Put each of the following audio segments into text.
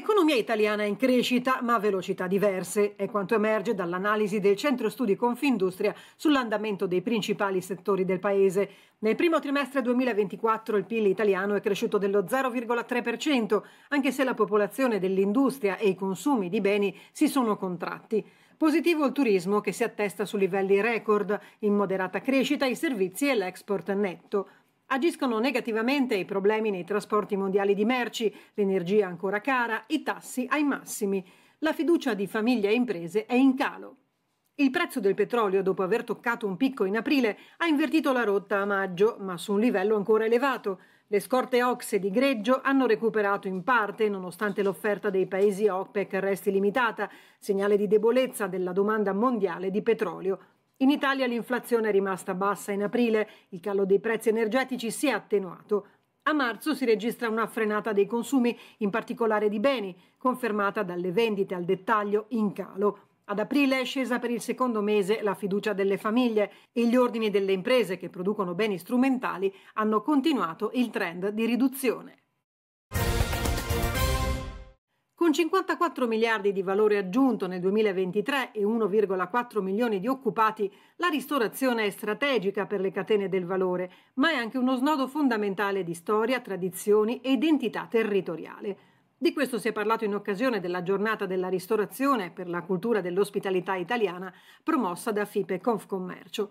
L'economia italiana è in crescita, ma a velocità diverse, è quanto emerge dall'analisi del Centro Studi Confindustria sull'andamento dei principali settori del Paese. Nel primo trimestre 2024 il PIL italiano è cresciuto dello 0,3%, anche se la popolazione dell'industria e i consumi di beni si sono contratti. Positivo il turismo che si attesta su livelli record, in moderata crescita i servizi e l'export netto. Agiscono negativamente i problemi nei trasporti mondiali di merci, l'energia ancora cara, i tassi ai massimi. La fiducia di famiglie e imprese è in calo. Il prezzo del petrolio, dopo aver toccato un picco in aprile, ha invertito la rotta a maggio, ma su un livello ancora elevato. Le scorte OXE di greggio hanno recuperato in parte, nonostante l'offerta dei paesi OPEC resti limitata, segnale di debolezza della domanda mondiale di petrolio, in Italia l'inflazione è rimasta bassa in aprile, il calo dei prezzi energetici si è attenuato. A marzo si registra una frenata dei consumi, in particolare di beni, confermata dalle vendite al dettaglio in calo. Ad aprile è scesa per il secondo mese la fiducia delle famiglie e gli ordini delle imprese che producono beni strumentali hanno continuato il trend di riduzione. Con 54 miliardi di valore aggiunto nel 2023 e 1,4 milioni di occupati, la ristorazione è strategica per le catene del valore, ma è anche uno snodo fondamentale di storia, tradizioni e identità territoriale. Di questo si è parlato in occasione della giornata della ristorazione per la cultura dell'ospitalità italiana promossa da FIPE Confcommercio.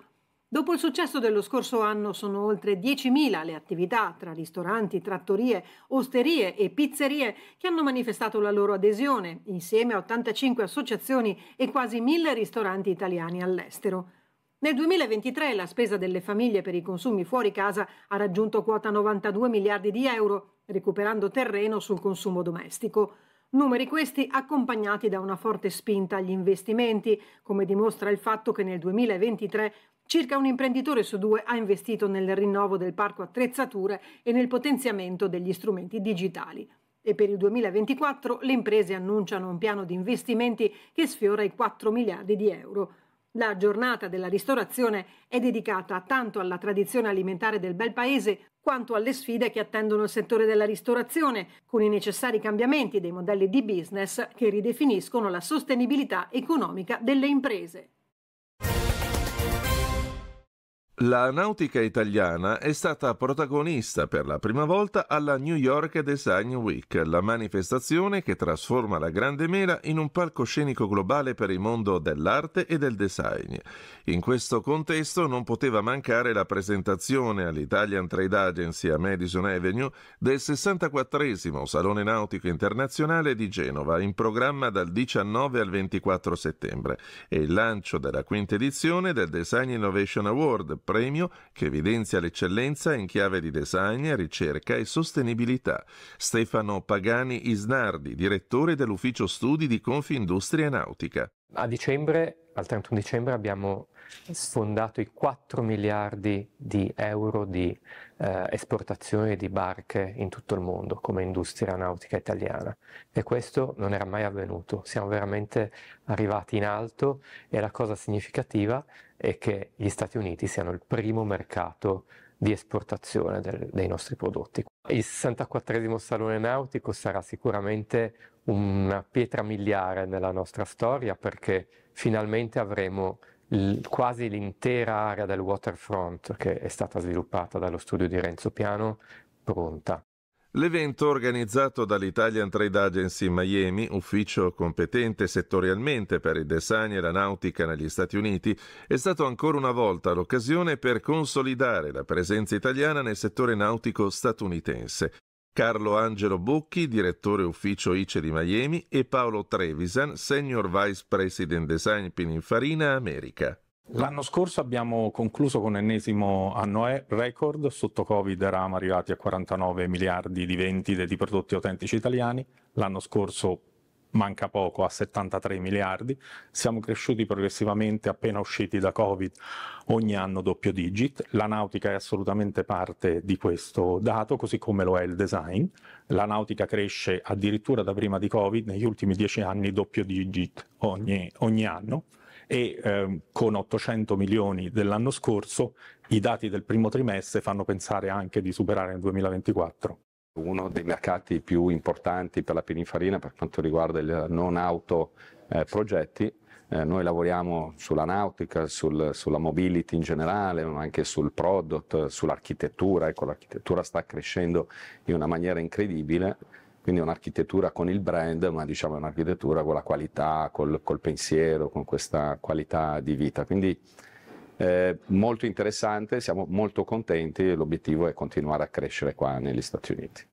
Dopo il successo dello scorso anno sono oltre 10.000 le attività tra ristoranti, trattorie, osterie e pizzerie che hanno manifestato la loro adesione, insieme a 85 associazioni e quasi 1.000 ristoranti italiani all'estero. Nel 2023 la spesa delle famiglie per i consumi fuori casa ha raggiunto quota 92 miliardi di euro, recuperando terreno sul consumo domestico. Numeri questi accompagnati da una forte spinta agli investimenti, come dimostra il fatto che nel 2023 Circa un imprenditore su due ha investito nel rinnovo del parco attrezzature e nel potenziamento degli strumenti digitali. E per il 2024 le imprese annunciano un piano di investimenti che sfiora i 4 miliardi di euro. La giornata della ristorazione è dedicata tanto alla tradizione alimentare del bel paese quanto alle sfide che attendono il settore della ristorazione, con i necessari cambiamenti dei modelli di business che ridefiniscono la sostenibilità economica delle imprese. La nautica italiana è stata protagonista per la prima volta alla New York Design Week, la manifestazione che trasforma la Grande Mela in un palcoscenico globale per il mondo dell'arte e del design. In questo contesto non poteva mancare la presentazione all'Italian Trade Agency a Madison Avenue del 64 Salone Nautico Internazionale di Genova, in programma dal 19 al 24 settembre, e il lancio della quinta edizione del Design Innovation Award premio che evidenzia l'eccellenza in chiave di design, ricerca e sostenibilità. Stefano Pagani Isnardi, direttore dell'ufficio studi di Confindustria Nautica. A dicembre, al 31 dicembre, abbiamo sfondato i 4 miliardi di euro di eh, esportazione di barche in tutto il mondo come industria nautica italiana e questo non era mai avvenuto, siamo veramente arrivati in alto e la cosa significativa è che gli Stati Uniti siano il primo mercato di esportazione del, dei nostri prodotti. Il 64 Salone Nautico sarà sicuramente una pietra miliare nella nostra storia perché finalmente avremo quasi l'intera area del waterfront che è stata sviluppata dallo studio di Renzo Piano pronta. L'evento organizzato dall'Italian Trade Agency in Miami, ufficio competente settorialmente per il design e la nautica negli Stati Uniti, è stato ancora una volta l'occasione per consolidare la presenza italiana nel settore nautico statunitense. Carlo Angelo Bocchi, direttore ufficio ICE di Miami, e Paolo Trevisan, Senior Vice President Design Pininfarina America. L'anno scorso abbiamo concluso con l'ennesimo anno e record, sotto Covid eravamo arrivati a 49 miliardi di vendite di prodotti autentici italiani, l'anno scorso manca poco a 73 miliardi, siamo cresciuti progressivamente appena usciti da Covid ogni anno doppio digit, la nautica è assolutamente parte di questo dato, così come lo è il design, la nautica cresce addirittura da prima di Covid, negli ultimi dieci anni doppio digit ogni, ogni anno e eh, con 800 milioni dell'anno scorso i dati del primo trimestre fanno pensare anche di superare il 2024 uno dei mercati più importanti per la Pininfarina per quanto riguarda il non auto eh, progetti. Eh, noi lavoriamo sulla nautica, sul, sulla mobility in generale, ma anche sul product, sull'architettura. Ecco, l'architettura sta crescendo in una maniera incredibile, quindi è un'architettura con il brand, ma diciamo è un'architettura con la qualità, col, col pensiero, con questa qualità di vita. Quindi eh, molto interessante, siamo molto contenti e l'obiettivo è continuare a crescere qua negli Stati Uniti.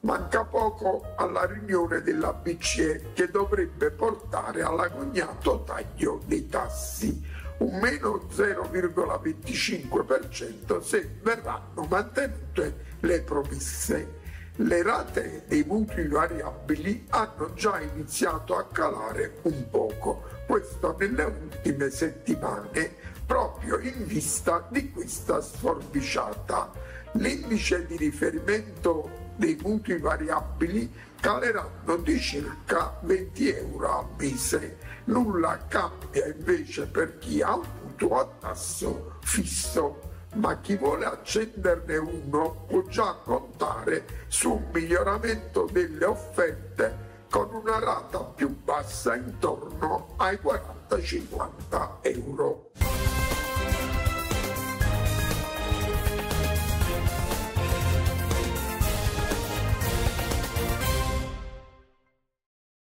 Manca poco alla riunione della BCE che dovrebbe portare all'agognato taglio dei tassi, un meno 0,25% se verranno mantenute le promesse le rate dei mutui variabili hanno già iniziato a calare un poco, questo nelle ultime settimane, proprio in vista di questa sforbiciata. L'indice di riferimento dei mutui variabili caleranno di circa 20 euro al mese. Nulla cambia invece per chi ha un mutuo a tasso fisso ma chi vuole accenderne uno può già contare su un miglioramento delle offerte con una rata più bassa intorno ai 40-50 euro.